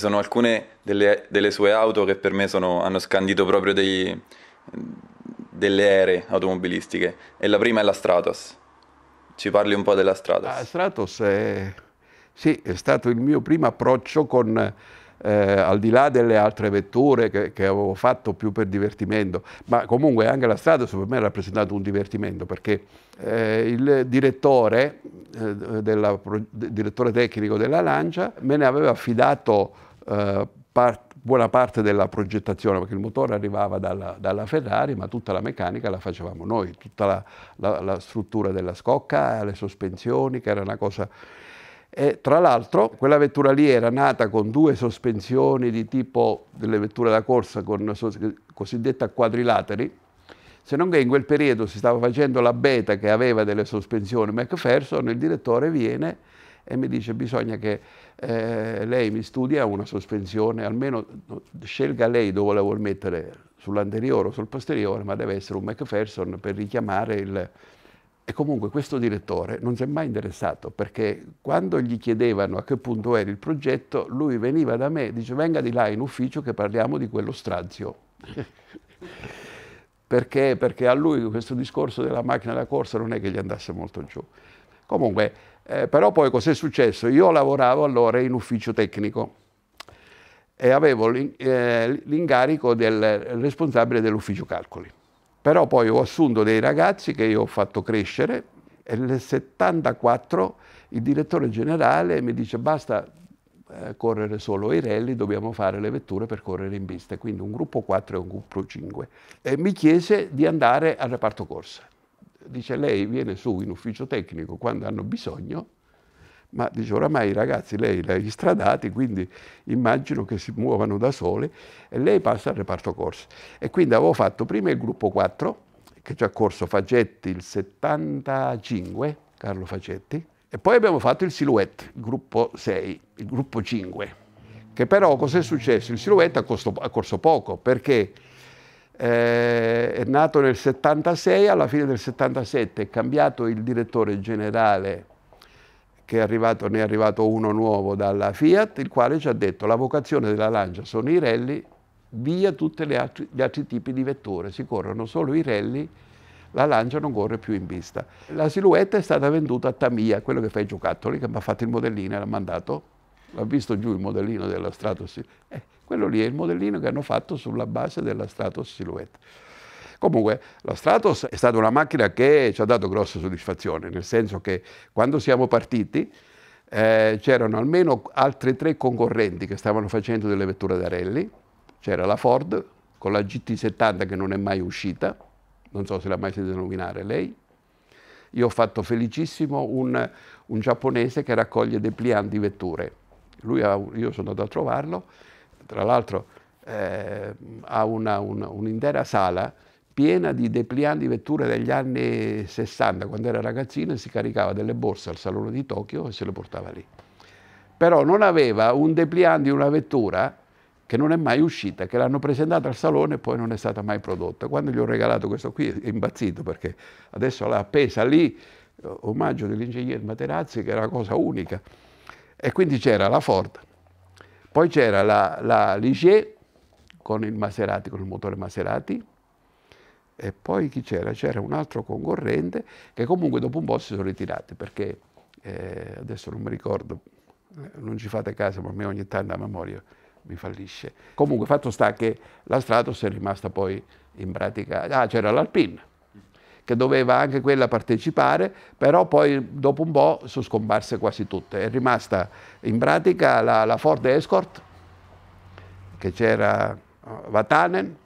sono alcune delle, delle sue auto che per me sono, hanno scandito proprio dei, delle ere automobilistiche e la prima è la Stratos. Ci parli un po' della Stratos. La Stratos è, sì, è stato il mio primo approccio con, eh, al di là delle altre vetture che, che, avevo fatto più per divertimento, ma comunque anche la Stratos per me ha rappresentato un divertimento perché eh, il direttore, eh, della, direttore tecnico della Lancia me ne aveva affidato eh, part, buona parte della progettazione, perché il motore arrivava dalla, dalla, Ferrari, ma tutta la meccanica la facevamo noi, tutta la, la, la struttura della scocca, le sospensioni, che era una cosa... E tra l'altro quella vettura lì era nata con due sospensioni di tipo delle vetture da corsa con cosiddetta quadrilateri, se non che in quel periodo si stava facendo la beta che aveva delle sospensioni McPherson, il direttore viene e mi dice bisogna che eh, lei mi studia una sospensione, almeno scelga lei dove la vuol mettere, sull'anteriore o sul posteriore, ma deve essere un McPherson per richiamare il... E comunque questo direttore non si è mai interessato perché quando gli chiedevano a che punto era il progetto, lui veniva da me e dice venga di là in ufficio che parliamo di quello strazio. perché? Perché a lui questo discorso della macchina da corsa non è che gli andasse molto giù. Comunque eh, però poi cos'è successo? Io lavoravo allora in ufficio tecnico e avevo l'incarico eh, del responsabile dell'ufficio calcoli. Però poi ho assunto dei ragazzi che io ho fatto crescere e nel 1974 il direttore generale mi dice basta eh, correre solo i rally, dobbiamo fare le vetture per correre in pista, quindi un gruppo 4 e un gruppo 5. E mi chiese di andare al reparto corsa dice lei viene su in ufficio tecnico quando hanno bisogno, ma dice oramai i ragazzi lei li ha istradati, quindi immagino che si muovano da sole e lei passa al reparto corso. E quindi avevo fatto prima il gruppo 4, che ci ha corso Facetti il 75, Carlo Facetti, e poi abbiamo fatto il Silhouette, il gruppo 6, il gruppo 5, che però cos'è successo? Il Silhouette ha corso, ha corso poco perché eh, è nato nel 76, alla fine del 77 è cambiato il direttore generale, che è arrivato, ne è arrivato uno nuovo dalla Fiat, il quale ci ha detto la vocazione della Lancia sono i rally, via tutti gli altri tipi di vetture, si corrono solo i rally, la Lancia non corre più in pista. La silhouette è stata venduta a Tamia, quello che fa i giocattoli, che mi ha fatto il modellino e l'ha mandato, l'ha visto giù il modellino della Stratos. Eh, quello lì è il modellino che hanno fatto sulla base della Stratos Silhouette. Comunque la Stratos è stata una macchina che ci ha dato grossa soddisfazione, nel senso che quando siamo partiti eh, c'erano almeno altre tre concorrenti che stavano facendo delle vetture da rally, c'era la Ford con la GT70 che non è mai uscita, non so se l'ha mai sentita nominare lei, io ho fatto felicissimo un, un, giapponese che raccoglie dei pliant di vetture. Lui, io sono andato a trovarlo tra l'altro eh, ha un'intera sala piena di depliant di vetture degli anni 60, quando era ragazzino si caricava delle borse al Salone di Tokyo e se le portava lì. Però non aveva un depliant di una vettura che non è mai uscita, che l'hanno presentata al salone e poi non è stata mai prodotta. Quando gli ho regalato questo qui è impazzito perché adesso l'ha appesa lì, eh, omaggio dell'ingegnere Materazzi, che era una cosa unica. E quindi c'era la Ford, poi c'era la, la Ligier con il Maserati, con il motore Maserati, e poi chi c'era? C'era un altro concorrente che comunque dopo un po' si sono ritirati perché eh, adesso non mi ricordo, eh, non ci fate caso, ma a me ogni tanto la memoria mi fallisce. Comunque fatto sta che la Stratos è rimasta poi in pratica, ah c'era l'Alpine, che doveva anche quella partecipare, però poi dopo un po' sono scomparse quasi tutte. È rimasta in pratica la, la Ford Escort, che c'era eh, Vatanen,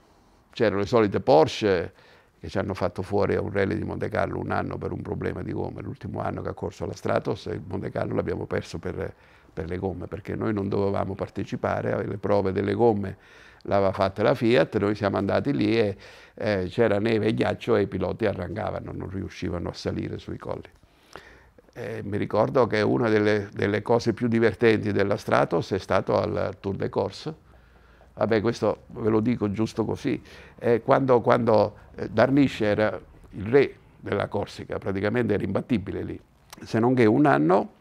c'erano le solite Porsche che ci hanno fatto fuori a un rally di Monte Carlo un anno per un problema di gomme, l'ultimo anno che ha corso la Stratos il Monte Carlo l'abbiamo perso per, per le gomme, perché noi non dovevamo partecipare alle prove delle gomme l'aveva fatta la Fiat, noi siamo andati lì e eh, c'era neve e ghiaccio e i piloti arrancavano, non riuscivano a salire sui colli. E mi ricordo che una delle, delle, cose più divertenti della Stratos è stato al Tour de Corse. Vabbè, questo ve lo dico giusto così. Eh, quando, quando eh, Darnisce era il re della Corsica, praticamente era imbattibile lì, se non che un anno,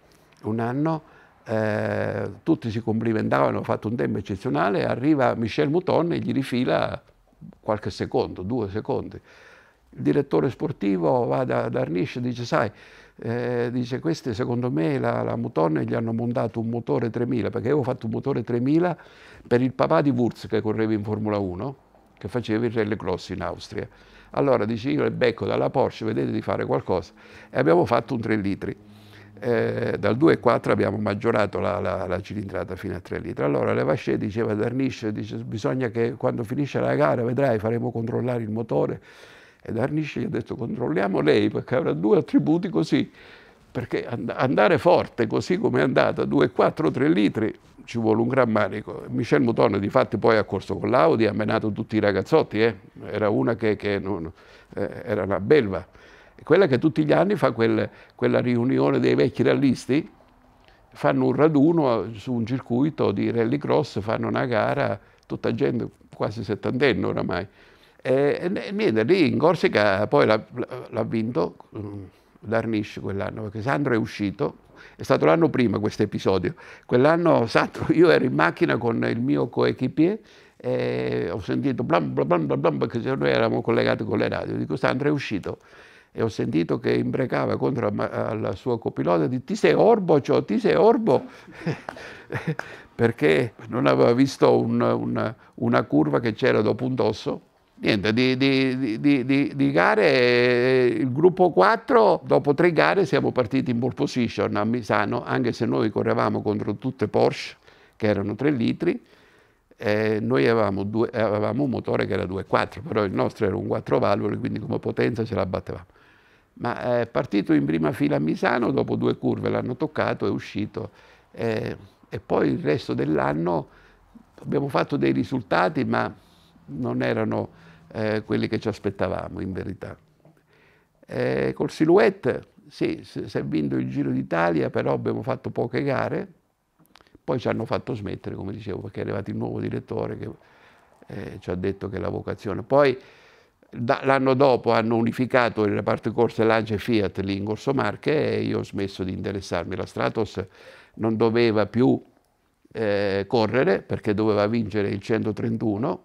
un anno eh, tutti si complimentavano, ha fatto un tempo eccezionale, arriva Michel Mouton e gli rifila qualche secondo, due secondi. Il direttore sportivo va da, da Arnish e dice, sai, eh, dice, questi secondo me la, la Mouton gli hanno montato un motore 3000, perché avevo fatto un motore 3000 per il papà di Wurz che correva in Formula 1, che faceva il rally cross in Austria. Allora dice, io le becco dalla Porsche, vedete di fare qualcosa. E abbiamo fatto un 3 litri eh, dal 2,4 abbiamo maggiorato la, la, la, cilindrata fino a 3 litri. Allora Levasce diceva Darnisce, dice, bisogna che quando finisce la gara vedrai faremo controllare il motore e Darnisce gli ha detto controlliamo lei perché avrà due attributi così, perché and andare forte così come è andata, 2,4, 3 litri, ci vuole un gran manico. Michel Mutone di fatto poi ha corso con l'Audi, ha menato tutti i ragazzotti, eh. era una che, che non, eh, era una belva quella che tutti gli anni fa quel, quella riunione dei vecchi rallisti, fanno un raduno su un circuito di rally cross, fanno una gara, tutta gente quasi settantenne oramai. E, e niente, lì in Corsica poi l'ha, l'ha vinto mm, Darnish quell'anno, perché Sandro è uscito, è stato l'anno prima questo episodio. Quell'anno Sandro, io ero in macchina con il mio coequipier e ho sentito blam blam blam blam, perché noi eravamo collegati con le radio, dico Sandro è uscito e ho sentito che imbrecava contro il suo copilota di ti sei orbo ciò, ti sei orbo perché non aveva visto un, una, una, curva che c'era dopo un dosso niente, di, di, di, di, gare il gruppo 4 dopo tre gare siamo partiti in pole position a Misano anche se noi correvamo contro tutte Porsche che erano 3 litri eh, noi avevamo, due, avevamo, un motore che era 2,4, però il nostro era un 4 valvole, quindi come potenza ce la battevamo ma eh, è partito in prima fila a Misano, dopo due curve l'hanno toccato, è uscito eh, e poi il resto dell'anno abbiamo fatto dei risultati ma non erano eh, quelli che ci aspettavamo in verità. Eh, col Silhouette sì, si è vinto il Giro d'Italia, però abbiamo fatto poche gare, poi ci hanno fatto smettere, come dicevo, perché è arrivato il nuovo direttore che eh, ci ha detto che la vocazione. Poi, l'anno dopo hanno unificato il reparto corse Lancia e Fiat lì in Corso Marche e io ho smesso di interessarmi. La Stratos non doveva più eh, correre perché doveva vincere il 131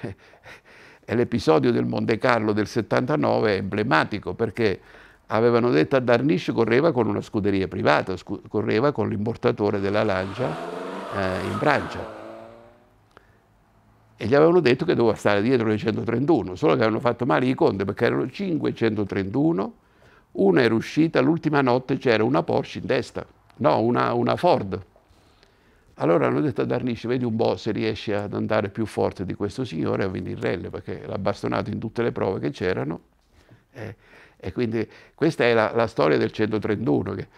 e l'episodio del Monte Carlo del 79 è emblematico perché avevano detto a Darnish correva con una scuderia privata, scu- correva con l'importatore della Lancia eh, in Francia e gli avevano detto che doveva stare dietro le 131, solo che avevano fatto male i conti perché erano 531, una era uscita, l'ultima notte c'era una Porsche in testa, no, una, una Ford. Allora hanno detto a Darnisci, vedi un po' se riesci ad andare più forte di questo signore a Venirelle, perché l'ha bastonato in tutte le prove che c'erano. Eh, e quindi questa è la, la storia del 131. Che,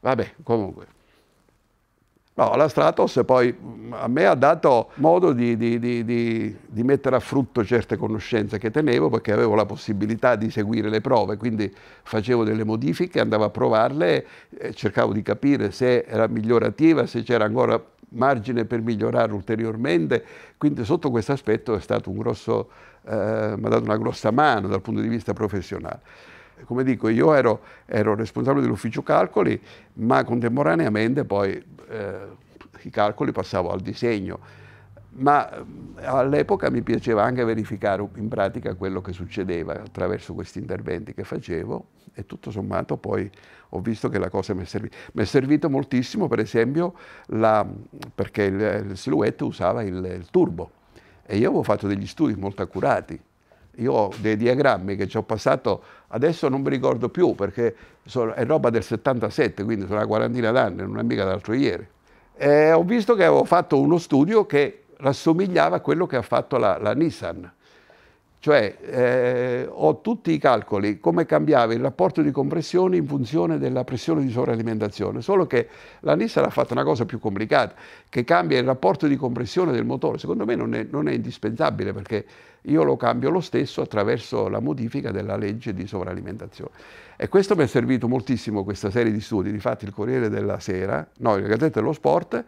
vabbè, comunque. No, la Stratos poi mm, a me ha dato modo di, di, di, di, mettere a frutto certe conoscenze che tenevo perché avevo la possibilità di seguire le prove, quindi facevo delle modifiche, andavo a provarle, eh, cercavo di capire se era migliorativa, se c'era ancora margine per migliorare ulteriormente, quindi sotto questo aspetto è stato un grosso, eh, mi ha dato una grossa mano dal punto di vista professionale come dico, io ero, ero responsabile dell'ufficio calcoli, ma contemporaneamente poi eh, i calcoli passavo al disegno. Ma eh, all'epoca mi piaceva anche verificare in pratica quello che succedeva attraverso questi interventi che facevo e tutto sommato poi ho visto che la cosa mi è servita. Mi è servito moltissimo per esempio la, perché il, il silhouette usava il, il turbo e io avevo fatto degli studi molto accurati io ho dei diagrammi che ci ho passato, adesso non mi ricordo più perché sono, è roba del 77, quindi sono una quarantina d'anni, non è mica d'altro ieri. E ho visto che avevo fatto uno studio che rassomigliava a quello che ha fatto la, la Nissan cioè eh, ho tutti i calcoli come cambiava il rapporto di compressione in funzione della pressione di sovralimentazione, solo che la Nissan ha fatto una cosa più complicata, che cambia il rapporto di compressione del motore. Secondo me non è, non è indispensabile perché io lo cambio lo stesso attraverso la modifica della legge di sovralimentazione. E questo mi è servito moltissimo questa serie di studi, difatti il Corriere della Sera, no, il Gazzetta dello Sport,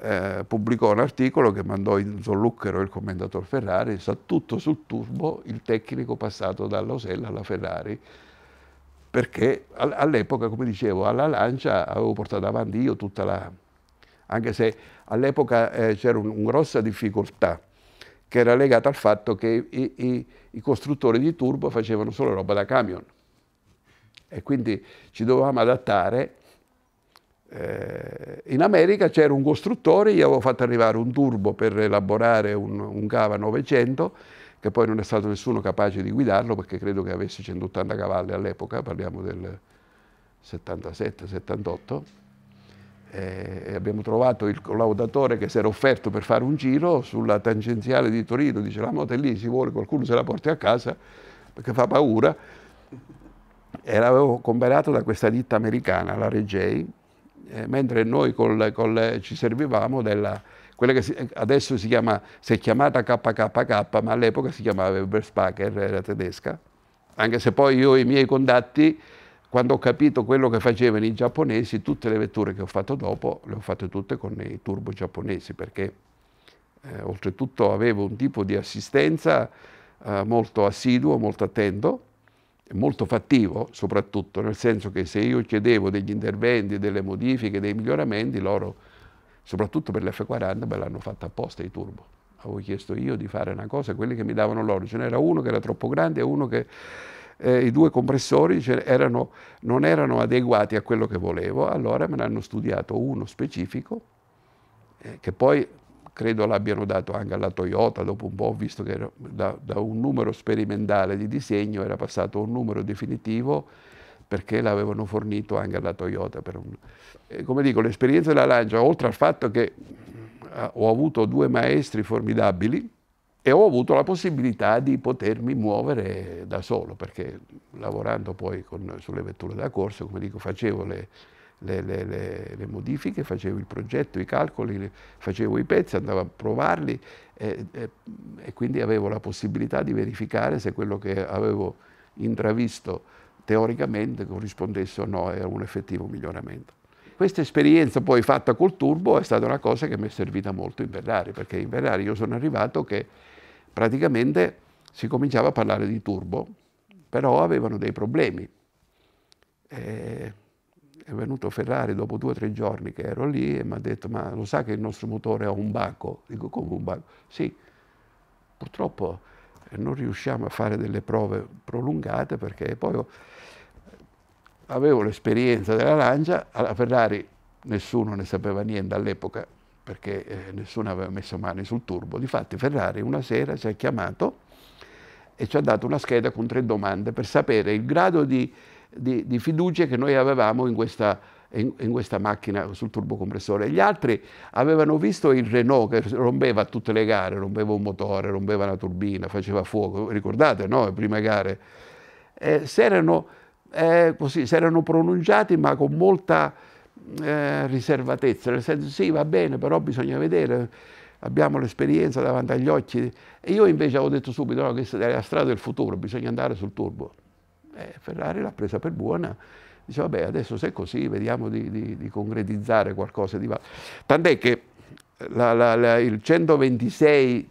eh, pubblicò un articolo che mandò in Zollucchero il commendator Ferrari, sa tutto sul turbo il tecnico passato dalla Osella alla Ferrari, perché all'epoca, come dicevo, alla Lancia avevo portato avanti io tutta la... anche se all'epoca eh, c'era una un grossa difficoltà che era legata al fatto che i, i, i costruttori di turbo facevano solo roba da camion e quindi ci dovevamo adattare eh, in America c'era un costruttore, io avevo fatto arrivare un turbo per elaborare un, un Cava 900, che poi non è stato nessuno capace di guidarlo perché credo che avesse 180 cavalli all'epoca, parliamo del 77-78. Eh, e abbiamo trovato il collaudatore che si era offerto per fare un giro sulla tangenziale di Torino, dice la moto è lì, si vuole qualcuno se la porti a casa perché fa paura. E l'avevo comprato da questa ditta americana, la Regei, eh, mentre noi col, col, ci servivamo della, quella che si, adesso si chiama, si è chiamata KKK, ma all'epoca si chiamava Weberspacher, era tedesca, anche se poi io e i miei contatti, quando ho capito quello che facevano i giapponesi, tutte le vetture che ho fatto dopo le ho fatte tutte con i turbo giapponesi, perché eh, oltretutto avevo un tipo di assistenza eh, molto assiduo, molto attento, molto fattivo, soprattutto nel senso che se io chiedevo degli interventi, delle modifiche, dei miglioramenti, loro, soprattutto per l'F40, me l'hanno fatta apposta i turbo. Avevo chiesto io di fare una cosa, quelli che mi davano loro, ce n'era uno che era troppo grande e uno che eh, i due compressori erano, non erano adeguati a quello che volevo, allora me ne hanno studiato uno specifico eh, che poi credo l'abbiano dato anche alla Toyota, dopo un po' ho visto che era, da, da, un numero sperimentale di disegno era passato a un numero definitivo perché l'avevano fornito anche alla Toyota. Un... come dico, l'esperienza della Lancia, oltre al fatto che ah, ho avuto due maestri formidabili, e ho avuto la possibilità di potermi muovere da solo, perché lavorando poi con, sulle vetture da corso, come dico, facevo le, le, le, le, le, modifiche, facevo il progetto, i calcoli, facevo i pezzi, andavo a provarli e, e, e, quindi avevo la possibilità di verificare se quello che avevo intravisto teoricamente corrispondesse o no a un effettivo miglioramento. Questa esperienza poi fatta col turbo è stata una cosa che mi è servita molto in Ferrari, perché in Ferrari io sono arrivato che praticamente si cominciava a parlare di turbo, però avevano dei problemi. Eh, è venuto Ferrari dopo due o tre giorni che ero lì e mi ha detto ma lo sa che il nostro motore ha un baco? Dico come un baco? Sì, purtroppo eh, non riusciamo a fare delle prove prolungate perché poi avevo l'esperienza della Lancia, alla Ferrari nessuno ne sapeva niente all'epoca perché eh, nessuno aveva messo mani sul turbo. Difatti Ferrari una sera ci ha chiamato e ci ha dato una scheda con tre domande per sapere il grado di di, di fiducia che noi avevamo in questa, in, in questa, macchina sul turbocompressore. Gli altri avevano visto il Renault che rompeva tutte le gare, rompeva un motore, rompeva la turbina, faceva fuoco, ricordate, no? Le prime gare. Eh, si erano eh, pronunciati ma con molta eh, riservatezza, nel senso sì va bene, però bisogna vedere abbiamo l'esperienza davanti agli occhi. E io invece avevo detto subito no, che è la strada del futuro, bisogna andare sul turbo. Eh, Ferrari l'ha presa per buona, diceva vabbè adesso se è così vediamo di, di, di concretizzare qualcosa di valido. Tant'è che la, la, la, il 126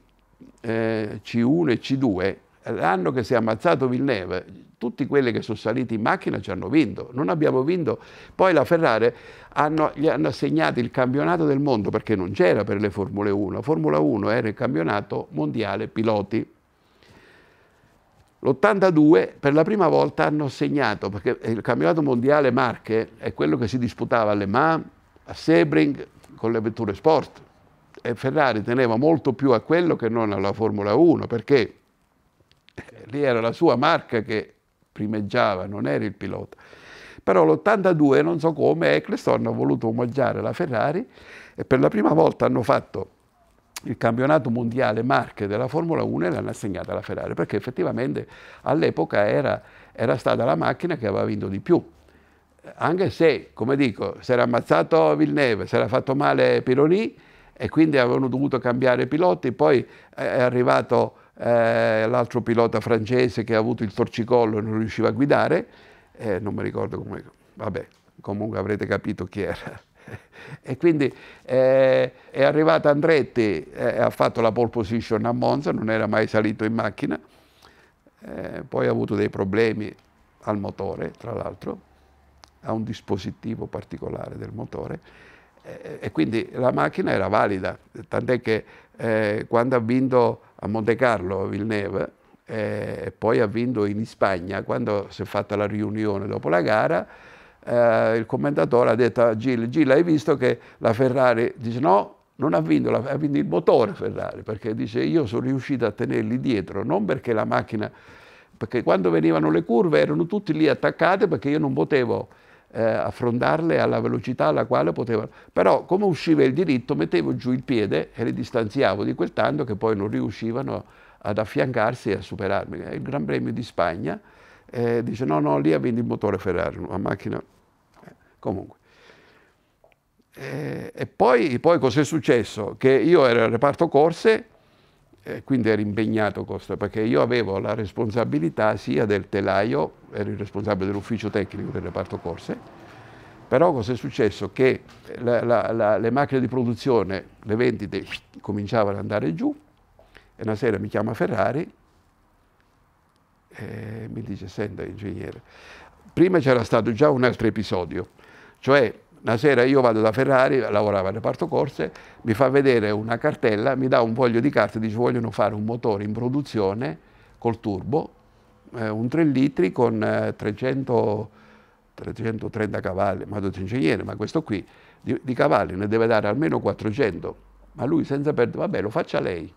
eh, C1 e C2, l'anno che si è ammazzato Villeneuve, tutti quelli che sono saliti in macchina ci hanno vinto, non abbiamo vinto. Poi la Ferrari hanno, gli hanno assegnato il campionato del mondo perché non c'era per le Formule 1, la Formula 1 era il campionato mondiale piloti l'82 per la prima volta hanno segnato, perché il campionato mondiale Marche è quello che si disputava alle Mans, a Sebring, con le vetture sport. E Ferrari teneva molto più a quello che non alla Formula 1, perché eh, lì era la sua marca che primeggiava, non era il pilota. Però l'82, non so come, Eccleston ha voluto omaggiare la Ferrari e per la prima volta hanno fatto il campionato mondiale marche della Formula 1 e l'hanno assegnata alla Ferrari, perché effettivamente all'epoca era, era stata la macchina che aveva vinto di più anche se, come dico, si era ammazzato Villeneuve, si era fatto male Pironi e quindi avevano dovuto cambiare piloti, poi è arrivato eh, l'altro pilota francese che ha avuto il torcicollo e non riusciva a guidare, eh, non mi ricordo come, vabbè, comunque avrete capito chi era e quindi eh, è arrivato Andretti, eh, ha fatto la pole position a Monza, non era mai salito in macchina, eh, poi ha avuto dei problemi al motore, tra l'altro, ha un dispositivo particolare del motore, eh, e quindi la macchina era valida, tant'è che eh, quando ha vinto a Monte Carlo Villeneuve, eh, poi ha vinto in Spagna, quando si è fatta la riunione dopo la gara, eh, il commentatore ha detto a ah, Gil, Gil hai visto che la Ferrari dice no, non ha vinto, ha vinto il motore Ferrari, perché dice io sono riuscito a tenerli dietro, non perché la macchina, perché quando venivano le curve erano tutti lì attaccati perché io non potevo eh, affrontarle alla velocità alla quale potevano, però come usciva il diritto mettevo giù il piede e le distanziavo di quel tanto che poi non riuscivano ad affiancarsi e a superarmi. Il Gran Premio di Spagna eh, dice no, no, lì ha vinto il motore Ferrari, una macchina Comunque. E, eh, e poi, poi cos'è successo? Che io ero al reparto corse, e eh, quindi ero impegnato questo, perché io avevo la responsabilità sia del telaio, ero il responsabile dell'ufficio tecnico del reparto corse, però cosa è successo? Che la, la, la, le macchine di produzione, le vendite cominciavano ad andare giù e una sera mi chiama Ferrari e eh, mi dice, senta ingegnere, prima c'era stato già un altro episodio, cioè una sera io vado da Ferrari, lavoravo al reparto corse, mi fa vedere una cartella, mi dà un foglio di carta e dice vogliono fare un motore in produzione col turbo, eh, un 3 litri con 300, eh, 330 cavalli, ma non c'è ma questo qui di, di cavalli ne deve dare almeno 400, ma lui senza perdere, vabbè lo faccia lei.